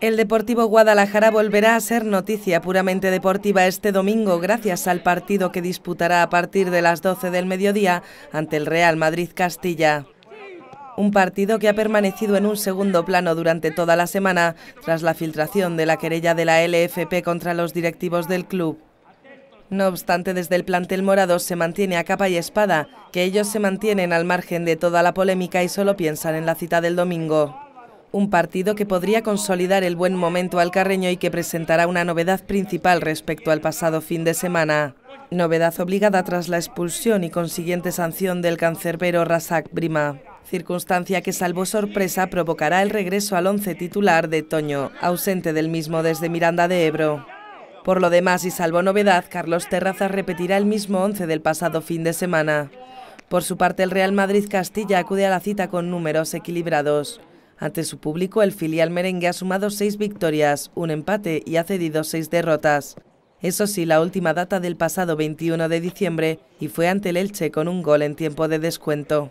El Deportivo Guadalajara volverá a ser noticia puramente deportiva este domingo gracias al partido que disputará a partir de las 12 del mediodía ante el Real Madrid Castilla. Un partido que ha permanecido en un segundo plano durante toda la semana tras la filtración de la querella de la LFP contra los directivos del club. No obstante, desde el plantel morado se mantiene a capa y espada que ellos se mantienen al margen de toda la polémica y solo piensan en la cita del domingo un partido que podría consolidar el buen momento al Carreño y que presentará una novedad principal respecto al pasado fin de semana. Novedad obligada tras la expulsión y consiguiente sanción del cancerbero Razak Brima circunstancia que salvo sorpresa provocará el regreso al once titular de Toño, ausente del mismo desde Miranda de Ebro. Por lo demás y salvo novedad, Carlos Terraza repetirá el mismo once del pasado fin de semana. Por su parte, el Real Madrid Castilla acude a la cita con números equilibrados. Ante su público, el filial merengue ha sumado seis victorias, un empate y ha cedido seis derrotas. Eso sí, la última data del pasado 21 de diciembre y fue ante el Elche con un gol en tiempo de descuento.